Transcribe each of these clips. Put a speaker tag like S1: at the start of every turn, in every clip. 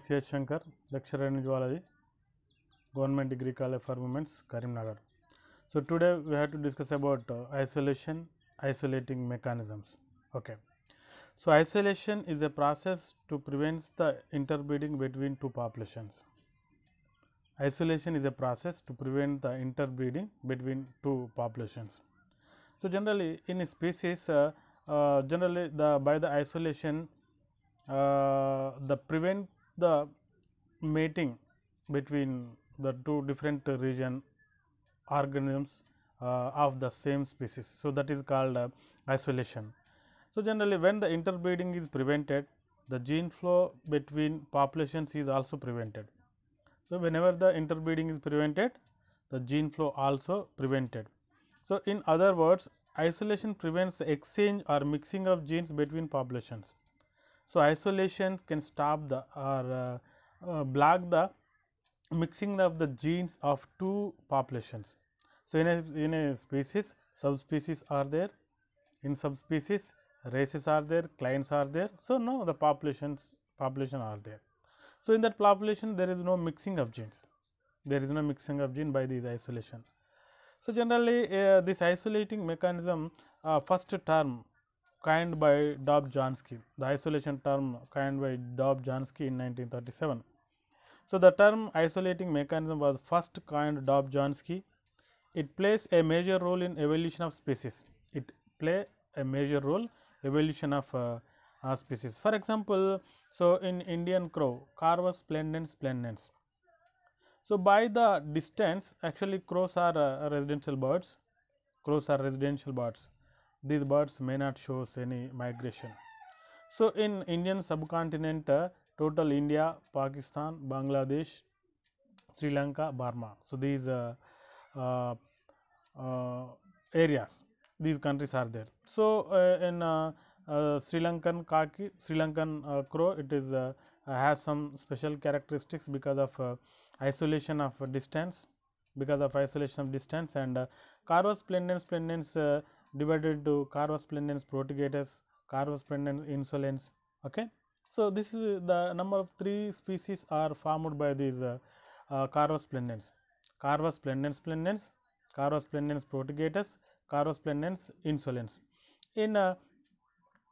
S1: C. H. Shankar, lecturer in zoology government degree college for women's karimnagar so today we have to discuss about uh, isolation isolating mechanisms okay so isolation is a process to prevent the interbreeding between two populations isolation is a process to prevent the interbreeding between two populations so generally in species uh, uh, generally the by the isolation uh, the prevent the mating between the two different region organisms uh, of the same species. So, that is called uh, isolation. So, generally when the interbreeding is prevented, the gene flow between populations is also prevented. So, whenever the interbreeding is prevented, the gene flow also prevented. So, in other words, isolation prevents exchange or mixing of genes between populations. So, isolation can stop the or uh, uh, block the mixing of the genes of two populations. So, in a, in a species subspecies are there, in subspecies races are there, clients are there. So, no the populations population are there. So, in that population there is no mixing of genes, there is no mixing of gene by these isolation. So, generally uh, this isolating mechanism uh, first term coined by Dobzhansky, the isolation term coined by Dobzhansky in 1937. So, the term isolating mechanism was first coined Dobzhansky. It plays a major role in evolution of species. It play a major role evolution of uh, uh, species. For example, so in Indian crow, Carvus splendens splendens. So, by the distance actually crows are uh, residential birds, crows are residential birds these birds may not show any migration. So, in Indian subcontinent uh, total India, Pakistan, Bangladesh, Sri Lanka, Burma. So, these uh, uh, uh areas, these countries are there. So, uh, in uh, Sri Lankan khaki, Sri Lankan crow, it is has some special characteristics because of isolation of distance, because of isolation of distance and uh, carvus splendens splendens divided into carbosplenins, protegators, carbosplenin insolens. Okay. So, this is uh, the number of 3 species are formed by these uh, uh, carbosplenins, carbosplenins plenins, carbosplenins insolens. In uh,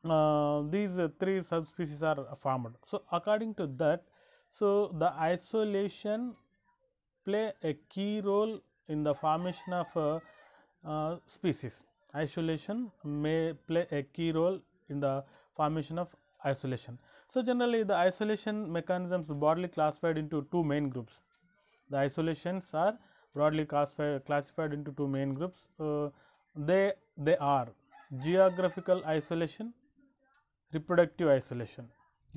S1: uh, these uh, three subspecies are formed. So, according to that, so the isolation play a key role in the formation of uh, uh species isolation may play a key role in the formation of isolation. So, generally the isolation mechanisms broadly classified into two main groups. The isolations are broadly classified, classified into two main groups. Uh, they, they are geographical isolation, reproductive isolation.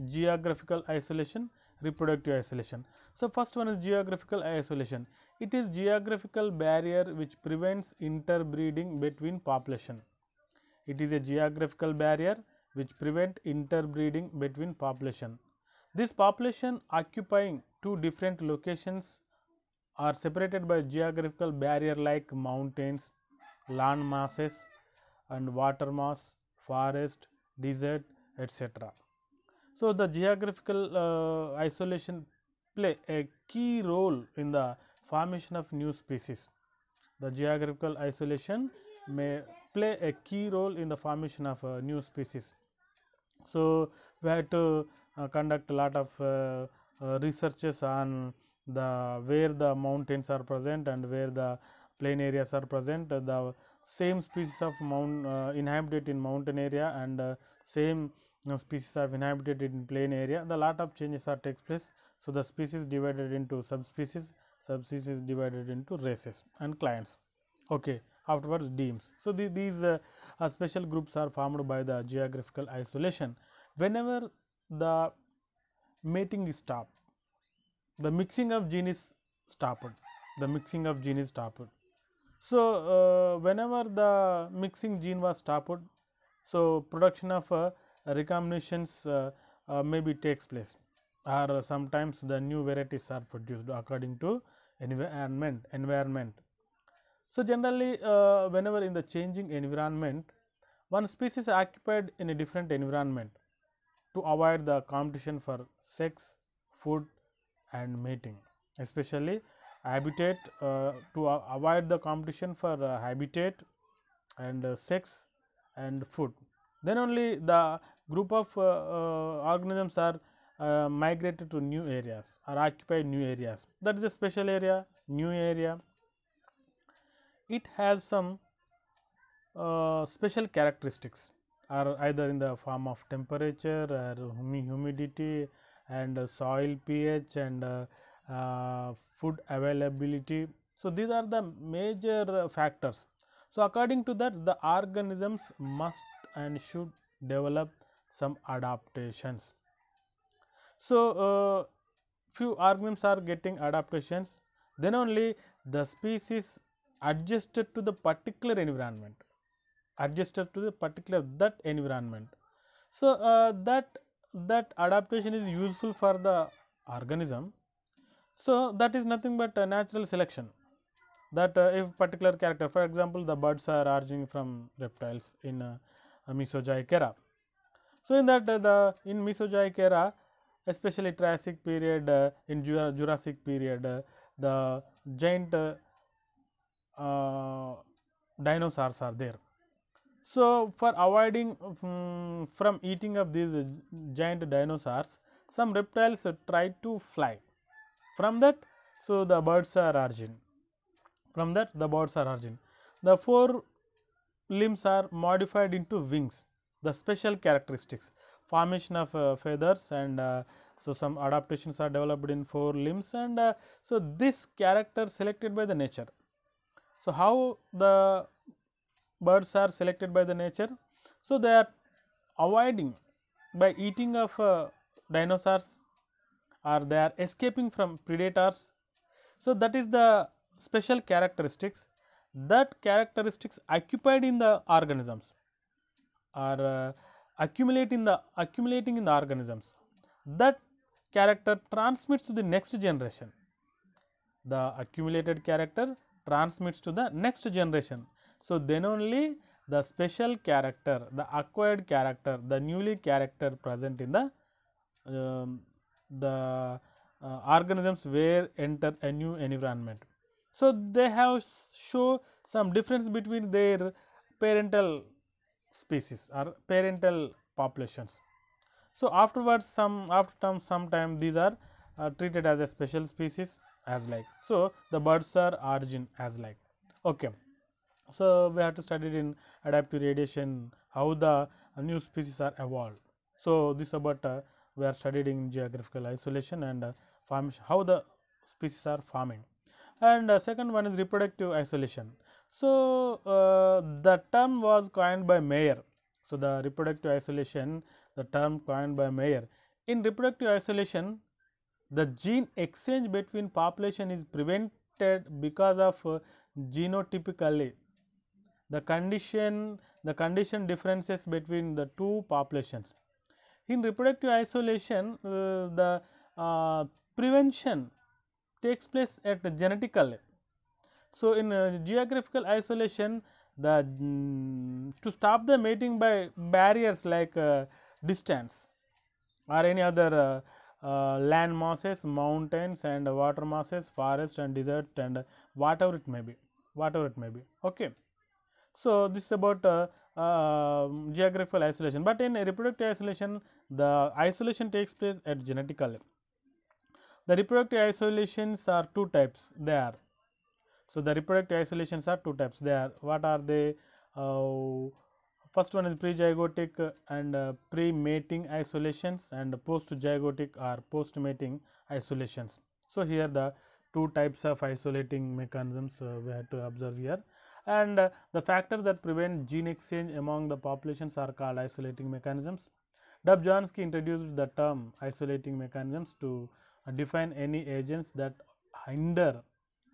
S1: Geographical isolation reproductive isolation. So, first one is geographical isolation. It is geographical barrier which prevents interbreeding between population. It is a geographical barrier which prevent interbreeding between population. This population occupying two different locations are separated by geographical barrier like mountains, land masses and water mass, forest, desert, etc. So, the geographical uh, isolation play a key role in the formation of new species. The geographical isolation may play a key role in the formation of uh, new species. So, we had to uh, conduct a lot of uh, uh, researches on the where the mountains are present and where the plain areas are present the same species of mount uh, inhabited in mountain area and uh, same now, species are inhabited in plain area, the lot of changes are takes place. So, the species divided into subspecies, subspecies divided into races and clients. Okay. Afterwards, deems. So, the, these uh, uh, special groups are formed by the geographical isolation. Whenever the mating is stopped, the mixing of genes stopped, the mixing of genes stopped. So, uh, whenever the mixing gene was stopped, so production of uh, recombinations uh, uh, maybe takes place or sometimes the new varieties are produced according to environment environment. So, generally uh, whenever in the changing environment one species occupied in a different environment to avoid the competition for sex, food and mating especially habitat uh, to avoid the competition for uh, habitat and uh, sex and food then only the group of uh, uh, organisms are uh, migrated to new areas or occupy new areas that is a special area new area it has some uh, special characteristics are either in the form of temperature or humi humidity and uh, soil ph and uh, food availability so these are the major factors so according to that the organisms must and should develop some adaptations. So, uh, few organisms are getting adaptations then only the species adjusted to the particular environment adjusted to the particular that environment. So, uh, that that adaptation is useful for the organism. So, that is nothing but natural selection that uh, if particular character for example, the birds are originating from reptiles in uh, Mesozoic era. So, in that uh, the in Mesozoic era especially Triassic period uh, in Jurassic period uh, the giant dinosaurs are there. So, for avoiding um, from eating of these uh, giant dinosaurs, some reptiles uh, try to fly. From that, so the birds are origin. From that, the birds are origin. The four limbs are modified into wings the special characteristics formation of uh, feathers and uh, so some adaptations are developed in four limbs and uh, so this character selected by the nature. So, how the birds are selected by the nature? So, they are avoiding by eating of uh, dinosaurs or they are escaping from predators. So, that is the special characteristics that characteristics occupied in the organisms are uh, accumulate in the accumulating in the organisms that character transmits to the next generation the accumulated character transmits to the next generation so then only the special character the acquired character the newly character present in the um, the uh, organisms where enter a new environment so, they have show some difference between their parental species or parental populations. So, afterwards some after term time, these are uh, treated as a special species as like. So, the birds are origin as like. Okay. So, we have to study in adaptive radiation how the new species are evolved. So, this about uh, we are studying geographical isolation and uh, formation how the species are forming and uh, second one is reproductive isolation. So, uh, the term was coined by Mayer. So, the reproductive isolation the term coined by Mayer. In reproductive isolation the gene exchange between population is prevented because of uh, genotypically the condition the condition differences between the two populations. In reproductive isolation uh, the uh, prevention takes place at the genetical level. So, in uh, geographical isolation the mm, to stop the mating by barriers like uh, distance or any other uh, uh, land masses, mountains and water masses, forest and desert and whatever it may be, whatever it may be. Okay. So, this is about uh, um, geographical isolation, but in reproductive isolation the isolation takes place at genetical level. The reproductive isolations are two types they are. So, the reproductive isolations are two types they are what are they? Uh, first one is prezygotic and uh, pre-mating isolations and post-zygotic or post-mating isolations. So, here the two types of isolating mechanisms uh, we have to observe here and uh, the factors that prevent gene exchange among the populations are called isolating mechanisms. Dobzhansky introduced the term isolating mechanisms to define any agents that hinder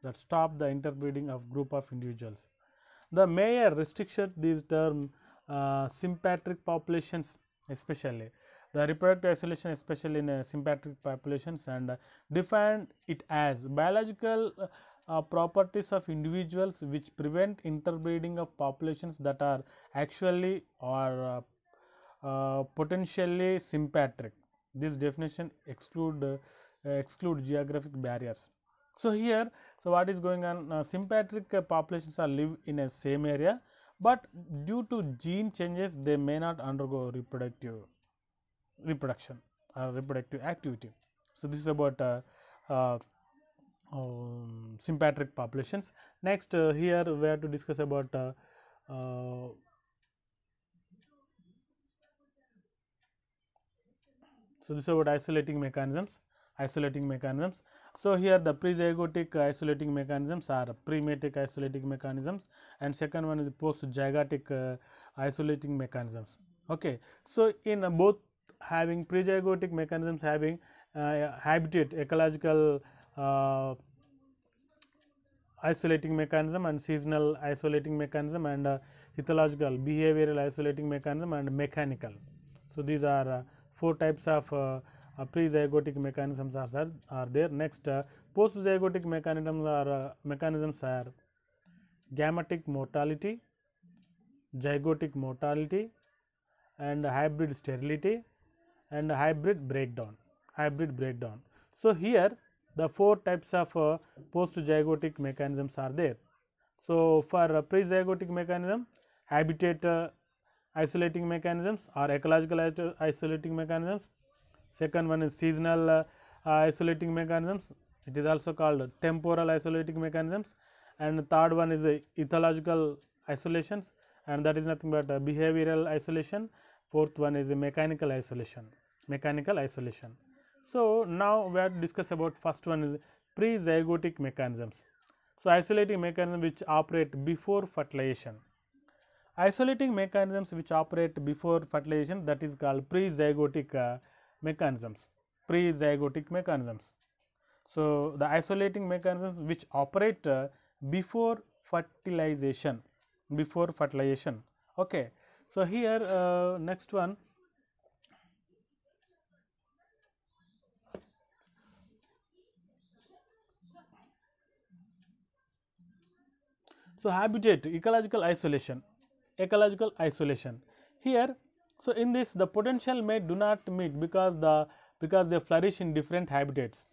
S1: that stop the interbreeding of group of individuals. The Mayer restriction these term uh, sympatric populations especially the reproductive isolation especially in uh, sympatric populations and uh, defined it as biological uh, properties of individuals which prevent interbreeding of populations that are actually or uh, uh, potentially sympatric. This definition exclude uh, exclude geographic barriers. So, here so what is going on uh, sympatric uh, populations are live in a same area, but due to gene changes they may not undergo reproductive reproduction or reproductive activity. So, this is about uh, uh, um, sympatric populations. Next uh, here we have to discuss about uh, uh, so this is about isolating mechanisms isolating mechanisms. So, here the prezygotic isolating mechanisms are prematic isolating mechanisms and second one is postzygotic uh, isolating mechanisms. Okay. So, in uh, both having prezygotic mechanisms having uh, habitat ecological uh, isolating mechanism and seasonal isolating mechanism and uh, ethological behavioral isolating mechanism and mechanical. So, these are uh, four types of uh, uh, prezygotic mechanisms are, are, there. Next, uh, postzygotic mechanisms are uh, mechanisms are gametic mortality, zygotic mortality, and hybrid sterility, and hybrid breakdown. Hybrid breakdown. So here the four types of uh, postzygotic mechanisms are there. So for uh, prezygotic mechanism, habitat isolating mechanisms or ecological isolating mechanisms Second one is seasonal uh, isolating mechanisms, it is also called temporal isolating mechanisms and third one is uh, ethological isolations and that is nothing but uh, behavioral isolation, fourth one is mechanical isolation, mechanical isolation. So, now we are discuss about first one is prezygotic mechanisms. So, isolating mechanism which operate before fertilization. Isolating mechanisms which operate before fertilization that is called prezygotic uh, mechanisms, prezygotic mechanisms. So, the isolating mechanisms which operate uh, before fertilization, before fertilization. Okay. So, here uh, next one So, habitat ecological isolation, ecological isolation. Here so, in this the potential may do not meet because the because they flourish in different habitats.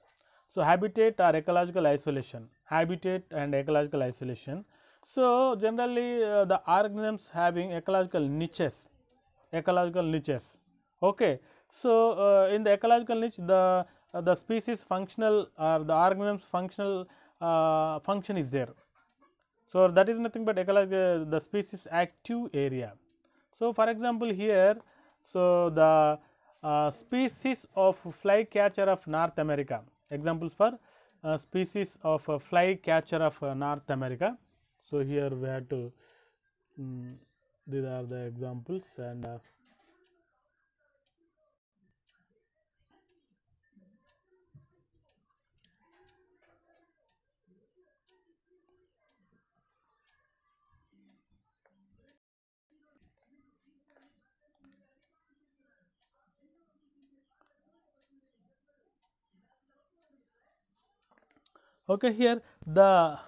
S1: So, habitat or ecological isolation, habitat and ecological isolation. So, generally uh, the organisms having ecological niches, ecological niches. Okay. So, uh, in the ecological niche the uh, the species functional or the organisms functional uh, function is there. So, that is nothing but ecological the species active area. So, for example, here so the uh, species of flycatcher of North America examples for uh, species of flycatcher of uh, North America. So, here we have to um, these are the examples and uh, Okay, here the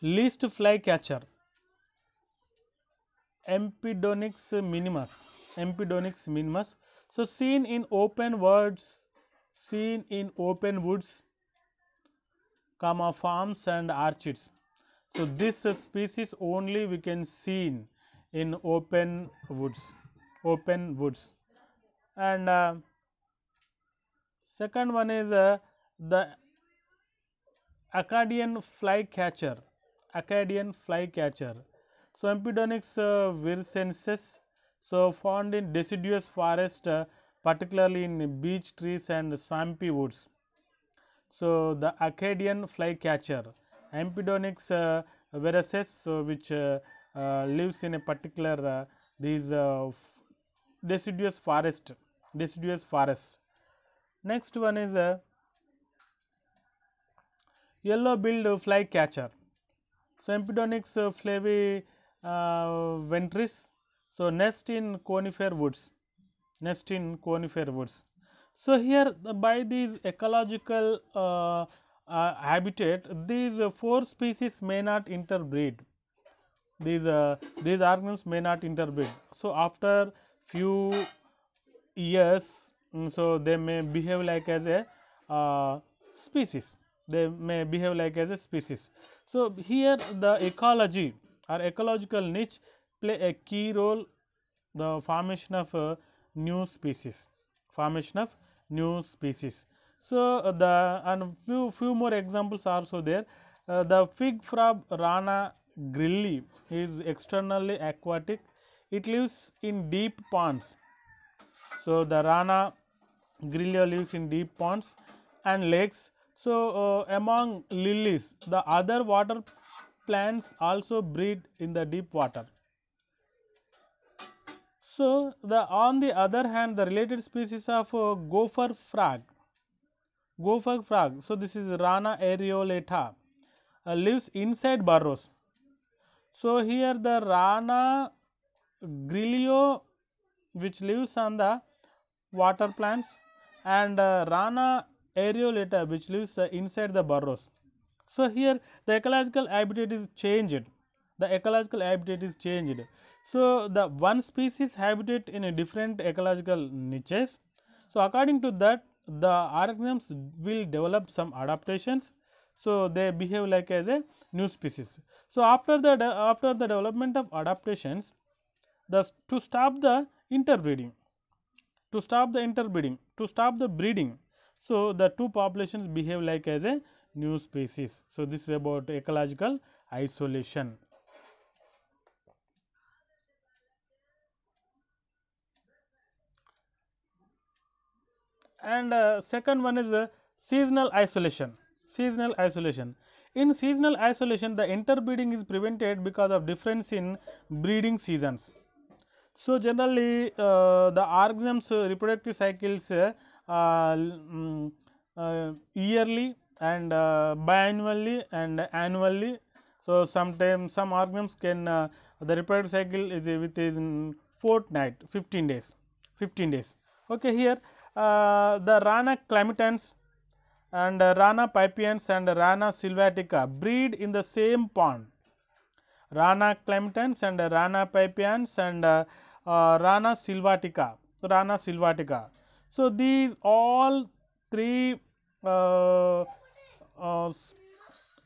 S1: least fly catcher minimus, Empedonyx minimus. So, seen in open woods, seen in open woods, comma farms and orchards. So, this species only we can seen in open woods, open woods. And uh, second one is uh, the Acadian flycatcher, Acadian flycatcher, Swampedonyx uh, virsensis, so found in deciduous forest, uh, particularly in beech trees and swampy woods. So, the Acadian flycatcher, Empedonyx uh, so which uh, uh, lives in a particular uh, these uh, deciduous forest, deciduous forest. Next one is a uh, yellow billed flycatcher. So, Empedonyx uh, uh, ventris, So, nest in conifer woods, nest in conifer woods. So, here by these ecological uh, uh, habitat, these uh, four species may not interbreed. These uh, these organisms may not interbreed. So, after few years, mm, so they may behave like as a species they may behave like as a species. So, here the ecology or ecological niche play a key role the formation of uh, new species, formation of new species. So, uh, the and few, few more examples are also there. Uh, the fig frog Rana grilli is externally aquatic. It lives in deep ponds. So, the Rana grilli lives in deep ponds and lakes so, uh, among lilies, the other water plants also breed in the deep water. So, the on the other hand, the related species of uh, gopher frog, gopher frog. So, this is Rana areolata, uh, lives inside burrows. So, here the Rana grillio, which lives on the water plants, and uh, Rana aerolata which lives uh, inside the burrows. So, here the ecological habitat is changed, the ecological habitat is changed. So, the one species habitat in a different ecological niches. So, according to that the organisms will develop some adaptations. So, they behave like as a new species. So, after the after the development of adaptations the to stop the interbreeding to stop the interbreeding to stop the breeding so, the two populations behave like as a new species. So, this is about ecological isolation. And uh, second one is uh, seasonal isolation. Seasonal isolation. In seasonal isolation, the interbreeding is prevented because of difference in breeding seasons. So, generally uh, the organisms reproductive cycles uh, uh, mm, uh, yearly and uh, biannually and annually. So, sometimes some organisms can the repair cycle is with is fortnight 15 days 15 days. Okay, here uh, the Rana climatans and uh, Rana pipiens and Rana sylvatica breed in the same pond. Rana climatans and uh, Rana pipiens and Rana sylvatica, Rana sylvatica. So, these all three uh, uh,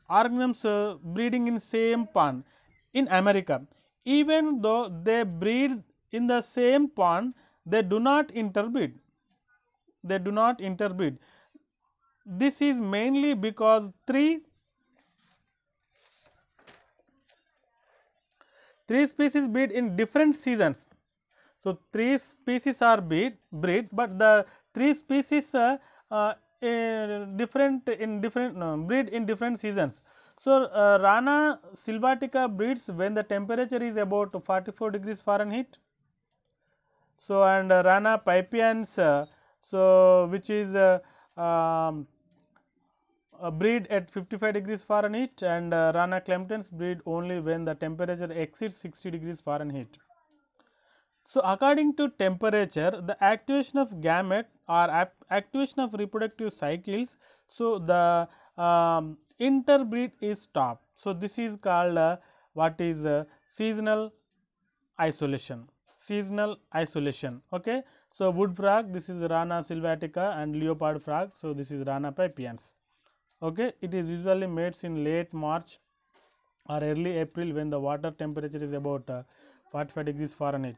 S1: organisms uh, breeding in same pond in America. Even though they breed in the same pond, they do not interbreed. They do not interbreed. This is mainly because three three species breed in different seasons so, three species are breed, breed but the three species uh, uh, in different in different breed in different seasons. So, uh, Rana sylvatica breeds when the temperature is about 44 degrees Fahrenheit. So, and Rana pipiens, uh, so which is uh, um, breed at 55 degrees Fahrenheit and uh, Rana clemtens breed only when the temperature exceeds 60 degrees Fahrenheit. So, according to temperature, the activation of gamete or activation of reproductive cycles, so the um, interbreed is stopped. So, this is called uh, what is uh, seasonal isolation seasonal isolation. Okay. So, wood frog this is Rana sylvatica and leopard frog. So, this is Rana pipiens. Okay. It is usually mates in late March or early April when the water temperature is about uh, 45 degrees Fahrenheit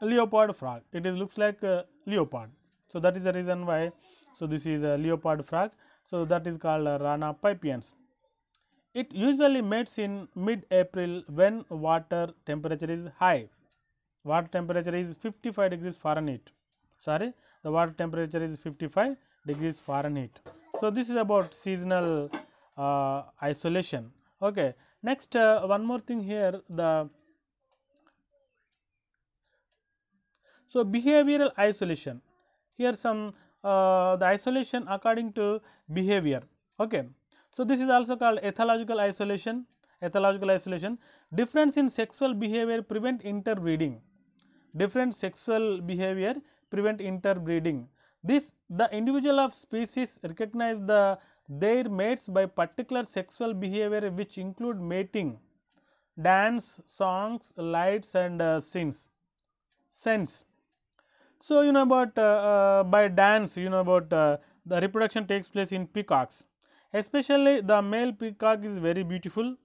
S1: leopard frog it is looks like uh, leopard so that is the reason why so this is a leopard frog so that is called uh, rana pipiens it usually mates in mid april when water temperature is high water temperature is 55 degrees fahrenheit sorry the water temperature is 55 degrees fahrenheit so this is about seasonal uh, isolation okay next uh, one more thing here the So, behavioral isolation here some uh, the isolation according to behavior. Okay. So, this is also called ethological isolation ethological isolation difference in sexual behavior prevent interbreeding different sexual behavior prevent interbreeding this the individual of species recognize the their mates by particular sexual behavior which include mating dance songs lights and uh, sense so, you know about uh, uh, by dance you know about uh, the reproduction takes place in peacocks especially the male peacock is very beautiful.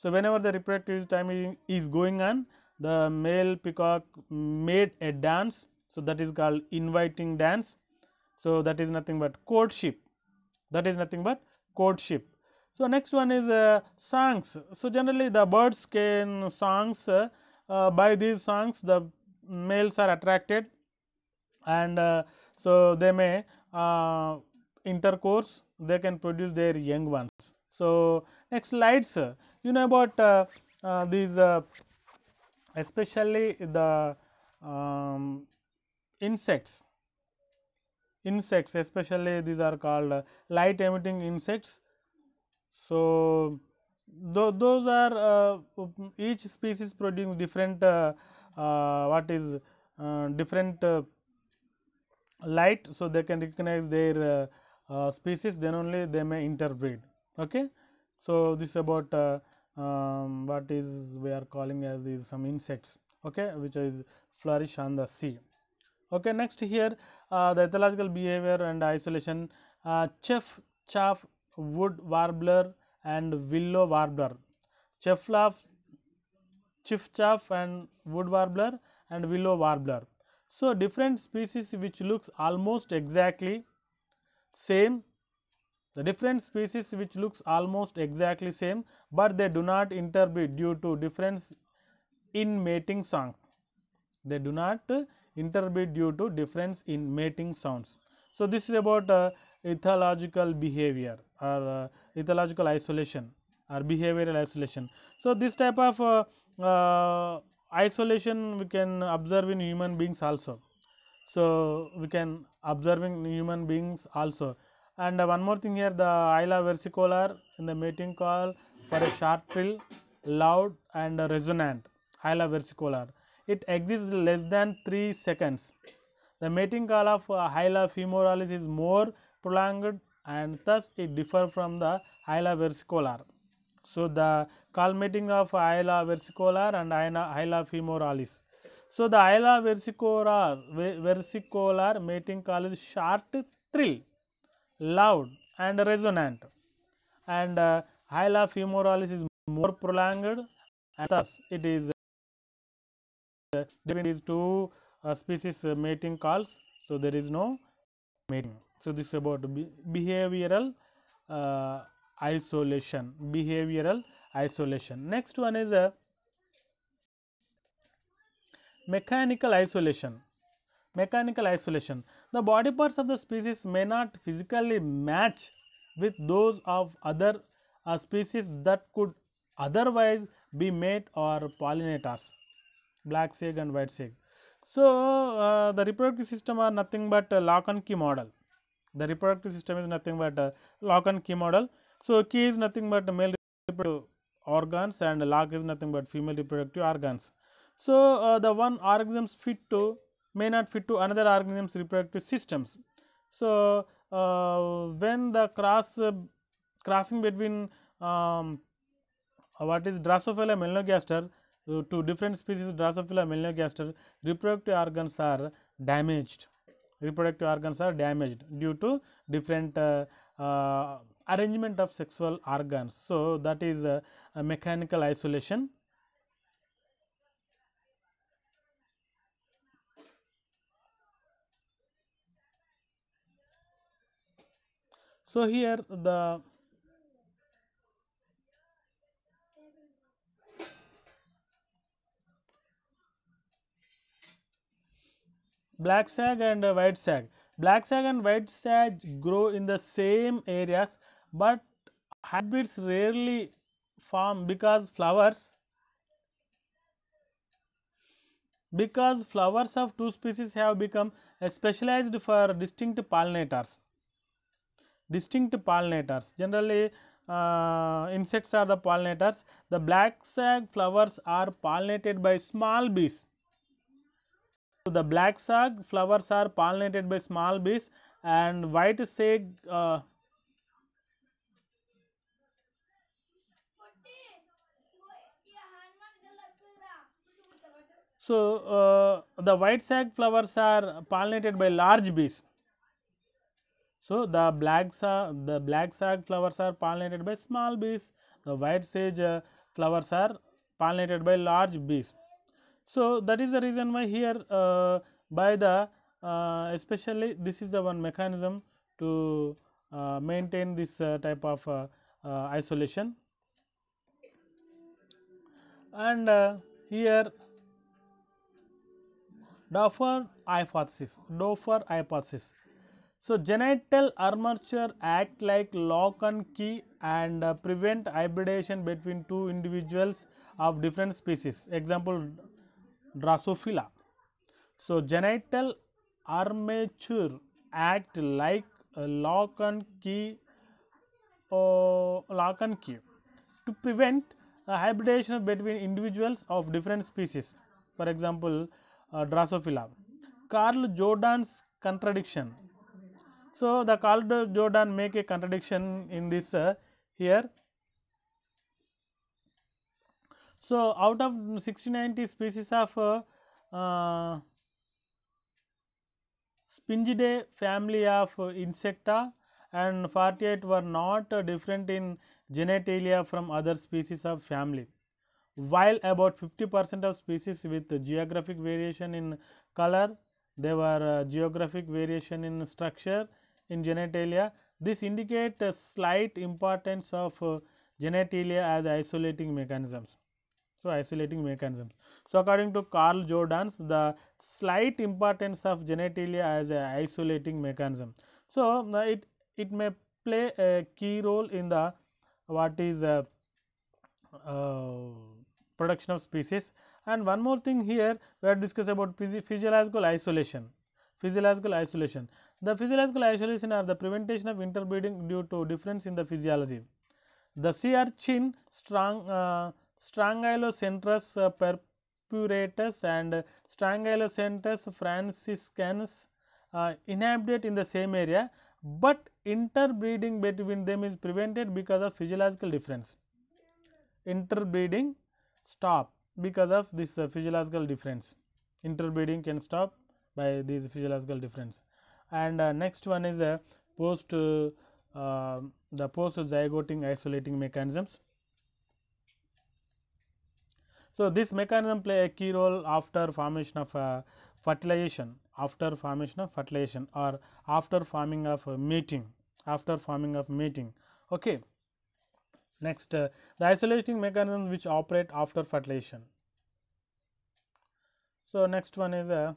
S1: So, whenever the reproductive time is going on the male peacock made a dance. So, that is called inviting dance. So, that is nothing but courtship that is nothing but courtship. So, next one is uh, songs. So, generally the birds can songs uh, uh, by these songs the males are attracted and uh, so they may uh, intercourse they can produce their young ones. So, next slides you know about uh, these especially the um, insects insects especially these are called uh, light emitting insects so th those are uh, each species producing different uh, what is different light so they can recognize their uh, uh, species then only they may interbreed okay so this is about uh, um, what is we are calling as these some insects okay which is flourish on the sea okay next here uh, the ethological behavior and isolation uh, chef chaff wood warbler and willow warbler cheflaff chiff chaff and wood warbler and willow warbler so, different species which looks almost exactly same, the different species which looks almost exactly same, but they do not interbreed due to difference in mating song. They do not interbreed due to difference in mating sounds. So, this is about uh, ethological behavior or uh, ethological isolation or behavioral isolation. So, this type of uh, uh isolation we can observe in human beings also. So, we can observe in human beings also and uh, one more thing here the Isla versicolor in the mating call for a short trill loud and uh, resonant Isla versicolor. It exists less than 3 seconds. The mating call of uh, Hyla femoralis is more prolonged and thus it differs from the Hyla versicolor. So, the colmating of Iola versicolor and Iola femoralis. So, the Iola versicolor, versicolor mating call is short, trill, loud and resonant and uh, femoralis is more prolonged and thus it is uh, between these two uh, species uh, mating calls. So, there is no mating. So, this is about be behavioral uh, isolation, behavioral isolation. Next one is a uh, mechanical isolation. Mechanical isolation. The body parts of the species may not physically match with those of other uh, species that could otherwise be mate or pollinators, black sage and white sage. So, uh, the reproductive system are nothing but lock and key model. The reproductive system is nothing but lock and key model so, key is nothing but male reproductive organs and lock is nothing but female reproductive organs. So, uh, the one organisms fit to may not fit to another organism's reproductive systems. So, uh, when the cross uh, crossing between um, what is Drosophila melanogaster uh, to different species Drosophila melanogaster reproductive organs are damaged reproductive organs are damaged due to different uh, uh, arrangement of sexual organs. So, that is a, uh, a mechanical isolation. So, here the black sag and white sag. Black sag and white sag grow in the same areas but hybrids rarely form because flowers because flowers of two species have become specialized for distinct pollinators distinct pollinators generally uh, insects are the pollinators the black sag flowers are pollinated by small bees so the black sag flowers are pollinated by small bees and white sag uh, So uh, the white sag flowers are pollinated by large bees. So the black sag, the black sag flowers are pollinated by small bees. The white sage uh, flowers are pollinated by large bees. So, that is the reason why here uh, by the uh, especially this is the one mechanism to uh, maintain this uh, type of uh, uh, isolation and here Dofer hypothesis, Dofer hypothesis. So, genital armature act like lock and key and prevent hybridization between two individuals of different species. Example Drosophila. So, genital armature act like a lock and key uh, lock and key to prevent uh, hybridization between individuals of different species. For example, uh, Drosophila. Carl Jordan's contradiction. So, the Carl Jordan make a contradiction in this uh, here so, out of 6090 species of uh, uh, Spingidae family of uh, insecta and 48 were not uh, different in genitalia from other species of family while about 50 percent of species with geographic variation in color, there were uh, geographic variation in structure in genitalia. This indicate a slight importance of uh, genitalia as isolating mechanisms. So, isolating mechanisms. So, according to Carl Jordans, the slight importance of genitalia as a isolating mechanism. So, uh, it, it may play a key role in the what is uh, uh, production of species. And one more thing here, we are discuss about physiological isolation. Physiological isolation. The physiological isolation are the prevention of interbreeding due to difference in the physiology. The sea urchin strong uh, Strangylocentris uh, purpuratus and Strangylocentris franciscanus uh, inhabit in the same area, but interbreeding between them is prevented because of physiological difference. Interbreeding stop because of this uh, physiological difference. Interbreeding can stop by this physiological difference. And uh, next one is a uh, post uh, um, the post zygoting isolating mechanisms. So, this mechanism play a key role after formation of uh, fertilization, after formation of fertilization or after forming of uh, mating, after forming of mating. Okay. Next, uh, the isolating mechanisms which operate after fertilization. So, next one is a uh,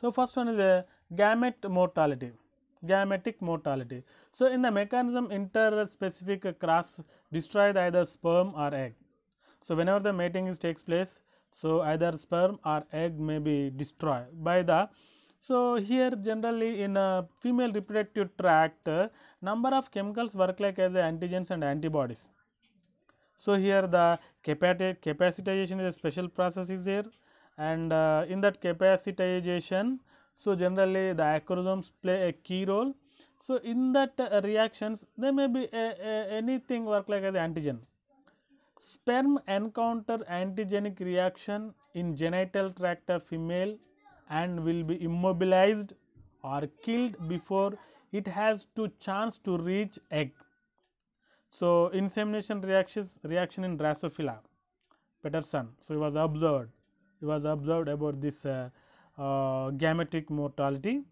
S1: So, first one is a uh, gamete mortality gametic mortality. So, in the mechanism interspecific cross destroys either sperm or egg. So, whenever the mating is takes place, so either sperm or egg may be destroyed by the so, here generally in a female reproductive tract uh, number of chemicals work like as antigens and antibodies. So, here the capacitization is a special process is there and uh, in that capacitization so, generally the acrosomes play a key role. So, in that uh, reactions they may be a, a, anything work like as antigen. Sperm encounter antigenic reaction in genital tract of female and will be immobilized or killed before it has to chance to reach egg. So, insemination reactions reaction in Drosophila, Peterson. So, he was observed, he was observed about this uh, uh, gametic mortality.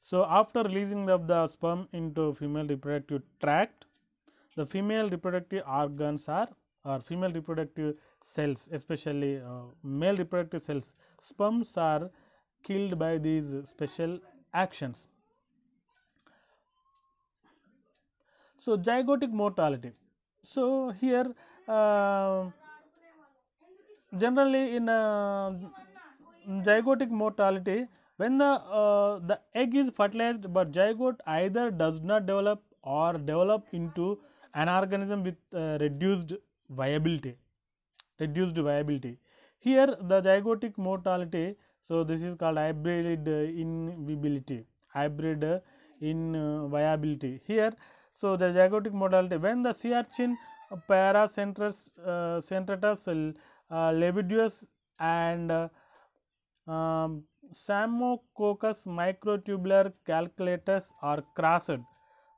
S1: So, after releasing of the sperm into female reproductive tract, the female reproductive organs are or female reproductive cells especially uh, male reproductive cells sperms are killed by these special actions. So, zygotic mortality. So, here uh, generally in a uh, zygotic mortality when the, uh, the egg is fertilized but zygote either does not develop or develop into an organism with uh, reduced viability reduced viability here the zygotic mortality so this is called hybrid inviability hybrid in uh, viability here so the zygotic mortality when the sea urchin paracentratus uh, uh, and uh, um, microtubular calculators are crossed.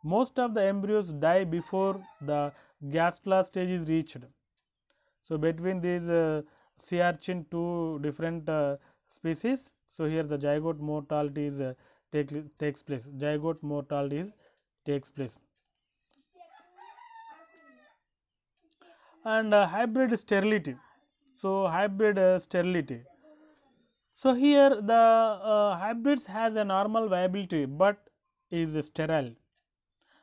S1: Most of the embryos die before the gastrula stage is reached. So, between these uh, sea urchin two different uh, species, so here the zygote mortality is uh, take, takes place, zygote mortality is, takes place. And uh, hybrid sterility, so hybrid uh, sterility, so, here the uh, hybrids has a normal viability, but is sterile.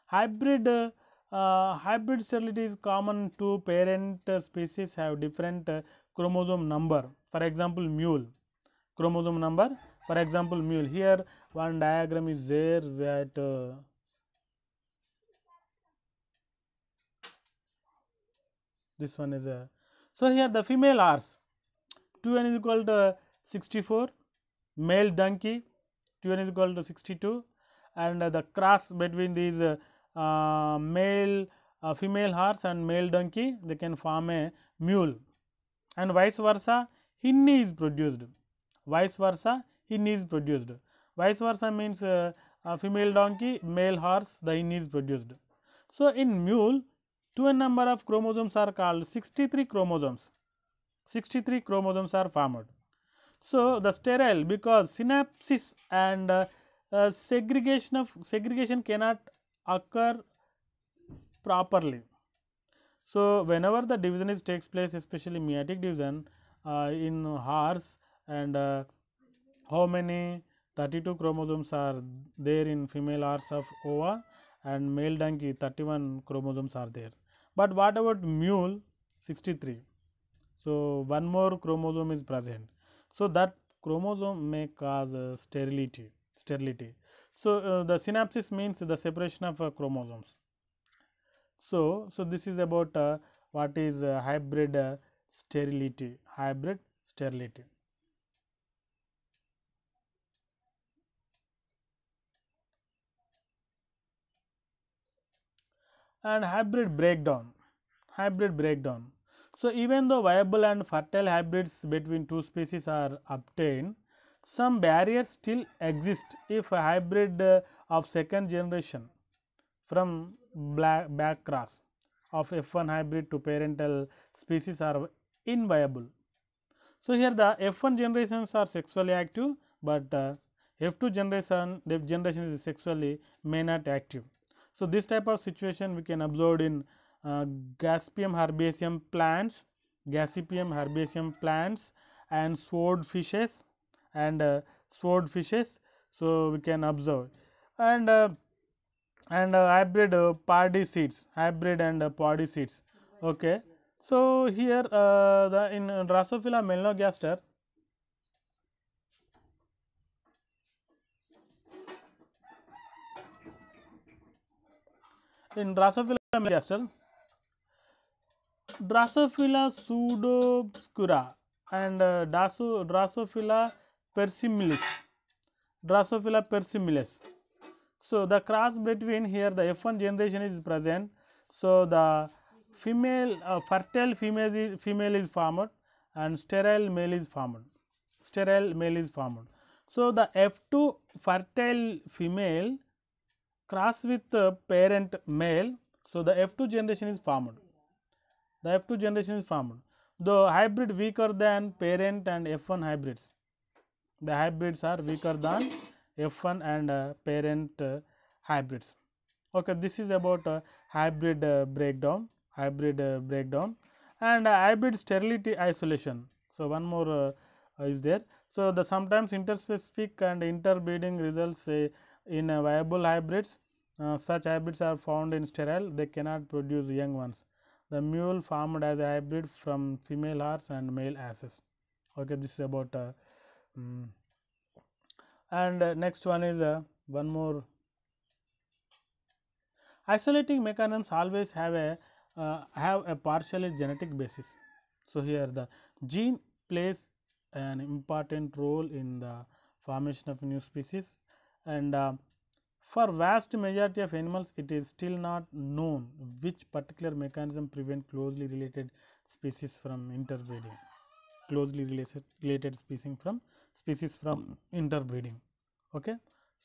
S1: Hybrid uh, uh, hybrid sterility is common to parent uh, species have different uh, chromosome number. For example, mule chromosome number. For example, mule here one diagram is there that uh, this one is a. So, here the female R's 2 n is equal to 64 male donkey t 1 is equal to 62 and uh, the cross between these uh, uh male uh, female horse and male donkey they can form a mule and vice versa hinni is produced vice versa hinni is produced vice versa means uh, female donkey male horse the hinni is produced so in mule to a number of chromosomes are called 63 chromosomes 63 chromosomes are formed so, the sterile because synapsis and uh, uh, segregation of segregation cannot occur properly. So, whenever the division is takes place especially meiotic division uh, in horse and uh, how many 32 chromosomes are there in female horse of ova and male donkey 31 chromosomes are there. But what about mule 63? So, one more chromosome is present so, that chromosome may cause uh, sterility sterility. So, uh, the synapsis means the separation of uh, chromosomes. So, so this is about uh, what is uh, hybrid uh, sterility hybrid sterility. and hybrid breakdown hybrid breakdown so, even though viable and fertile hybrids between two species are obtained, some barriers still exist if a hybrid uh, of second generation from back cross of F1 hybrid to parental species are inviable. So, here the F1 generations are sexually active, but uh, F2 generation generation is sexually may not active. So, this type of situation we can observe in uh, Gaspium herbaceum plants, Gaspium herbaceum plants and swordfishes and uh, swordfishes. So, we can observe and uh, and uh, hybrid uh, party seeds, hybrid and uh, party seeds. Okay. So, here uh, the in Drosophila melanogaster, in Drosophila melanogaster, Drosophila pseudobscura and uh, Drosophila persimilis. Drosophila persimilis. So the cross between here the F1 generation is present. So the female uh, fertile female is, female is formed and sterile male is formed. Sterile male is formed. So the F2 fertile female cross with the uh, parent male. So the F2 generation is formed. The F2 generation is formed. The hybrid weaker than parent and F1 hybrids. The hybrids are weaker than F1 and uh, parent uh, hybrids. Okay, this is about uh, hybrid uh, breakdown, hybrid uh, breakdown and uh, hybrid sterility isolation. So, one more is there. So, the sometimes interspecific and interbreeding results in viable hybrids. such hybrids are found in sterile, they cannot produce young ones the mule formed as a hybrid from female horse and male asses okay this is about uh, um, and uh, next one is uh, one more isolating mechanisms always have a uh, have a partially genetic basis so here the gene plays an important role in the formation of new species and uh, for vast majority of animals, it is still not known which particular mechanism prevent closely related species from interbreeding, closely related, related species from species from interbreeding. Okay.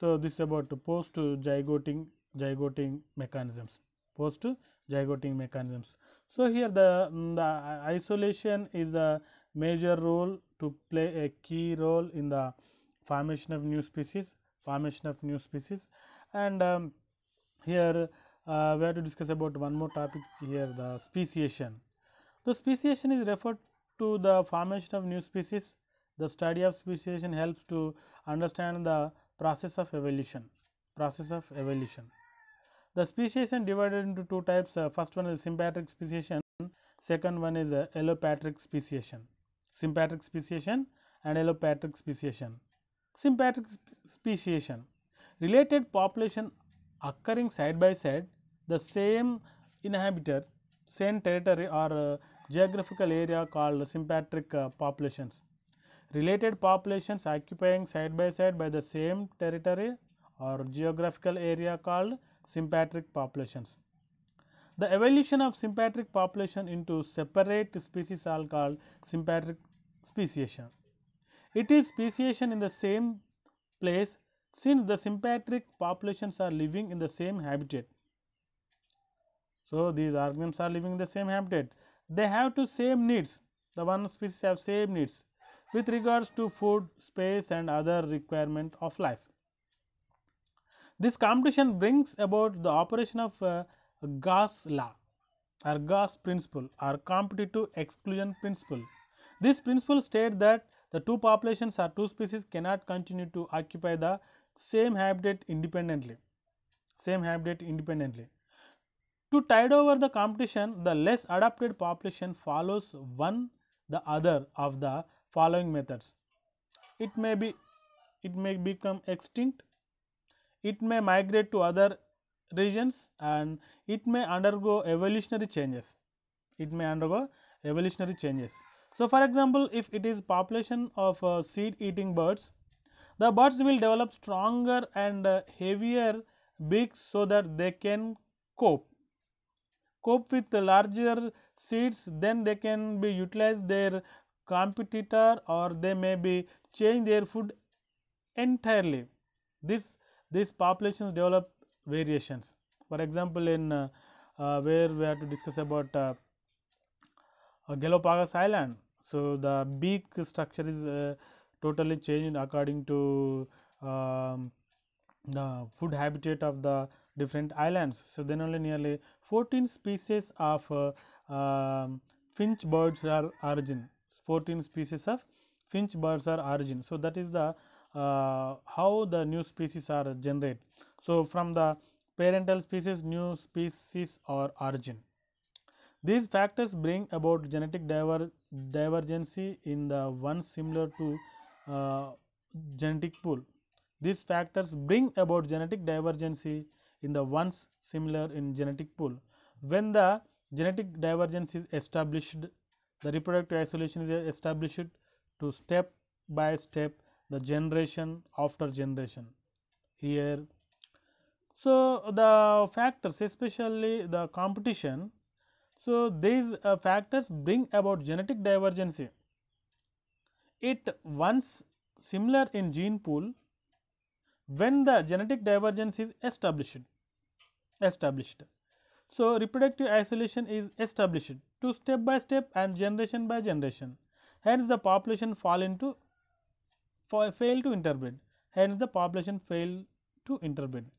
S1: So, this is about post zygoting zygoting mechanisms post zygoting mechanisms. So, here the, the isolation is a major role to play a key role in the formation of new species formation of new species and um, here uh, we have to discuss about one more topic here the speciation. The speciation is referred to the formation of new species. The study of speciation helps to understand the process of evolution, process of evolution. The speciation divided into two types, uh, first one is sympatric speciation, second one is uh, allopatric speciation, sympatric speciation and allopatric speciation. Sympatric sp speciation related population occurring side by side the same inhabitor same territory or uh, geographical area called sympatric uh, populations. Related populations occupying side by side by the same territory or geographical area called sympatric populations. The evolution of sympatric population into separate species are called sympatric speciation. It is speciation in the same place since the sympatric populations are living in the same habitat. So, these organisms are living in the same habitat. They have to same needs. The one species have same needs with regards to food, space and other requirement of life. This competition brings about the operation of uh, Gauss law or Gauss principle or competitive exclusion principle. This principle states that the two populations or two species cannot continue to occupy the same habitat independently, same habitat independently. To tide over the competition, the less adapted population follows one the other of the following methods. It may be, it may become extinct, it may migrate to other regions and it may undergo evolutionary changes. It may undergo evolutionary changes. So, for example, if it is population of uh, seed eating birds, the birds will develop stronger and uh, heavier beaks so that they can cope cope with the larger seeds then they can be utilized their competitor or they may be change their food entirely. This these populations develop variations. For example, in uh, uh, where we have to discuss about uh, uh Galapagos Island. So, the beak structure is uh, totally changed according to um, the food habitat of the different islands. So, then only nearly 14 species of uh, uh, finch birds are origin, 14 species of finch birds are origin. So, that is the uh, how the new species are generated. So, from the parental species new species are origin. These factors bring about genetic diver divergency in the one similar to uh, genetic pool. These factors bring about genetic divergence in the ones similar in genetic pool. When the genetic divergence is established, the reproductive isolation is established to step by step the generation after generation here. So, the factors especially the competition. So, these uh, factors bring about genetic divergence it once similar in gene pool when the genetic divergence is established established so reproductive isolation is established to step by step and generation by generation hence the population fall into fail to interbreed hence the population fail to interbreed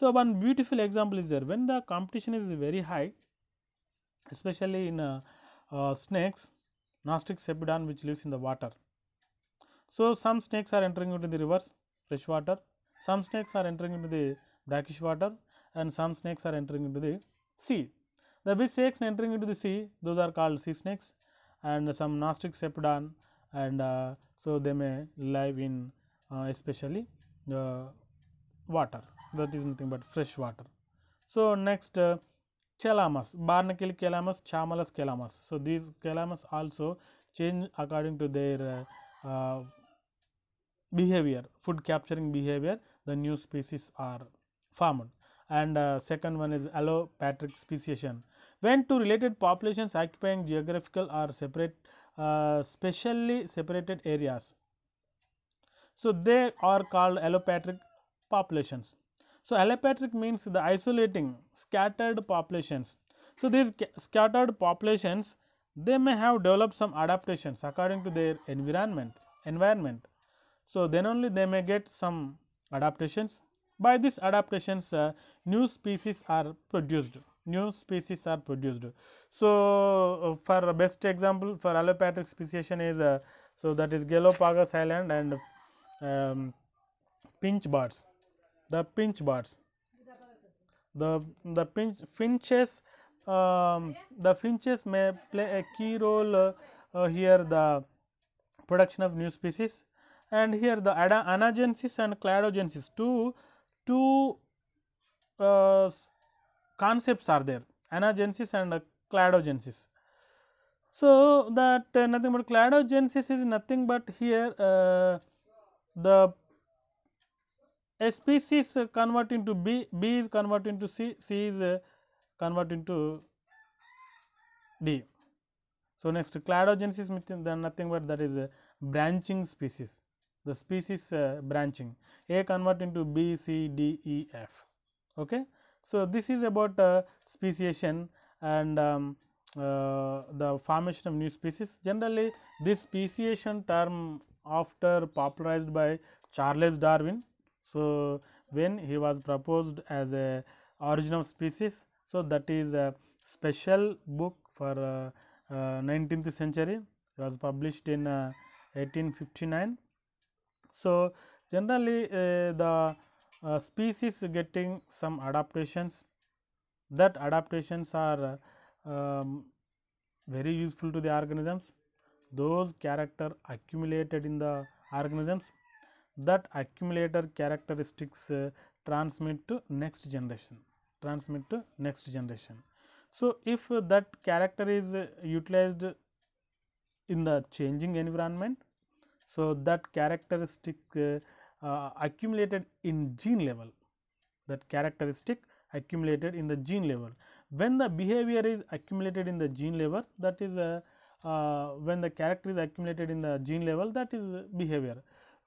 S1: so one beautiful example is there when the competition is very high especially in uh, uh, snakes Nostrix sepidon which lives in the water so, some snakes are entering into the rivers fresh water, some snakes are entering into the brackish water and some snakes are entering into the sea. The which snakes entering into the sea those are called sea snakes and some Gnostic sepodon and uh, so they may live in uh, especially the uh, water that is nothing but fresh water. So, next uh, chalamus, barnacle chalamus, chamalus chalamus. So, these chalamus also change according to their uh, uh behavior food capturing behavior the new species are formed and uh, second one is allopatric speciation when two related populations occupying geographical or separate uh, specially separated areas so they are called allopatric populations so allopatric means the isolating scattered populations so these scattered populations they may have developed some adaptations according to their environment environment so, then only they may get some adaptations. By these adaptations, uh, new species are produced. New species are produced. So, uh, for best example for allopatric speciation is uh, so that is Galapagos Island and um, pinch birds. The pinch birds. The the pinch finches. Um, the finches may play a key role uh, here. The production of new species and here the anagenesis and cladogenesis two two uh, concepts are there Anagenesis and uh, So, that uh, nothing but cladogenesis is nothing but here uh, the a species convert into B, B is convert into C, C is uh, convert into D. So, next cladogenesis means nothing but that is branching species the species uh, branching A convert into B, C, D, E, F. Okay. So, this is about uh, speciation and um, uh, the formation of new species. Generally, this speciation term after popularized by Charles Darwin. So, when he was proposed as a origin of species. So, that is a special book for 19th uh, uh, century it was published in 1859 uh, so, generally uh, the uh, species getting some adaptations that adaptations are um, very useful to the organisms those character accumulated in the organisms that accumulator characteristics uh, transmit to next generation transmit to next generation so if uh, that character is uh, utilized in the changing environment so, that characteristic uh, uh, accumulated in gene level that characteristic accumulated in the gene level. When the behavior is accumulated in the gene level that is uh, uh when the character is accumulated in the gene level that is behavior.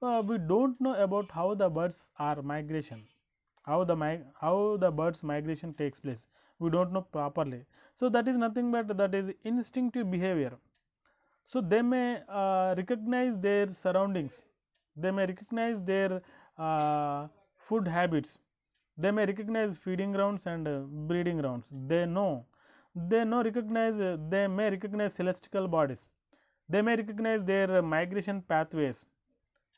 S1: Uh, we do not know about how the birds are migration, how the how the birds migration takes place, we do not know properly. So, that is nothing but that is instinctive behavior so, they may uh, recognize their surroundings, they may recognize their uh, food habits, they may recognize feeding grounds and uh, breeding grounds. They know, they know recognize, uh, they may recognize celestial bodies, they may recognize their migration pathways,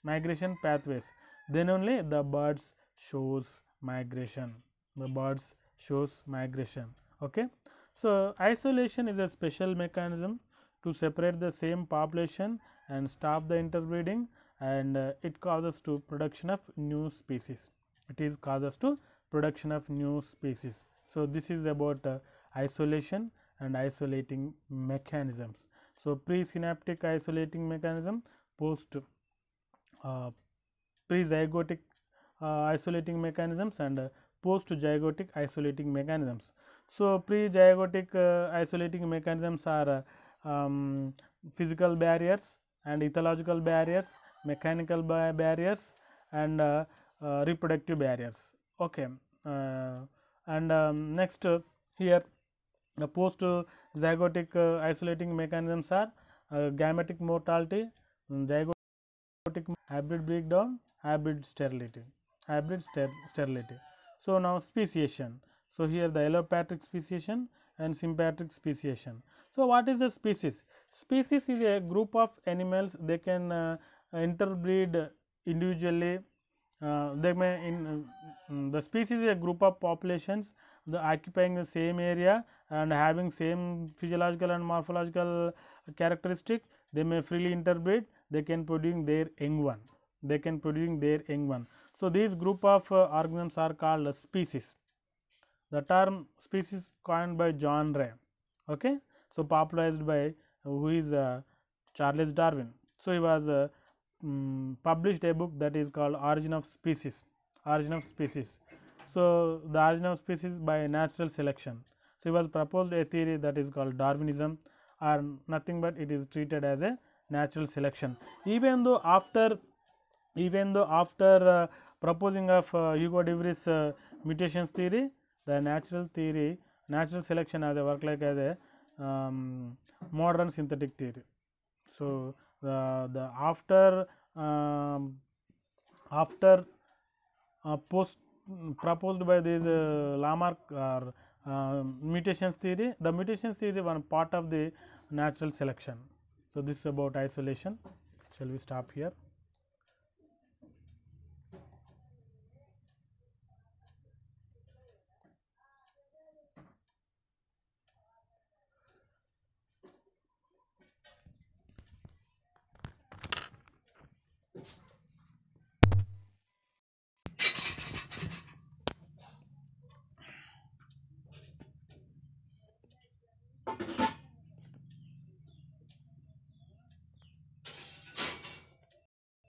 S1: migration pathways. Then only the birds shows migration, the birds shows migration. Okay. So, isolation is a special mechanism to separate the same population and stop the interbreeding and uh, it causes to production of new species. It is causes to production of new species. So, this is about uh, isolation and isolating mechanisms. So, presynaptic isolating mechanism, post uh, prezygotic uh, isolating mechanisms and uh, post-zygotic isolating mechanisms. So, prezygotic uh, isolating mechanisms are uh, um, physical barriers and ethological barriers, mechanical bar barriers and uh, uh, reproductive barriers. Okay. Uh, and um, next uh, here the post uh, zygotic isolating mechanisms are gametic mortality, mm, zygotic hybrid breakdown, hybrid sterility, hybrid ster sterility. So, now speciation. So, here the allopatric speciation and sympatric speciation. So, what is a species? Species is a group of animals they can uh, interbreed individually. Uh, they may in uh, the species is a group of populations the occupying the same area and having same physiological and morphological characteristic they may freely interbreed they can produce their young one they can produce their young one so these group of uh, organisms are called species the term species coined by John Ray, okay, so popularized by uh, who is uh, Charles Darwin. So, he was uh, um, published a book that is called Origin of Species, Origin of Species. So, the origin of species by natural selection. So, he was proposed a theory that is called Darwinism or nothing but it is treated as a natural selection. Even though after even though after uh, proposing of uh, Hugo de Vries uh, mutations theory, the natural theory natural selection as a work like as a um, modern synthetic theory. So, the, the after um, after uh, post proposed by this uh, Lamarck or uh, mutations theory, the mutations theory one part of the natural selection. So, this is about isolation, shall we stop here.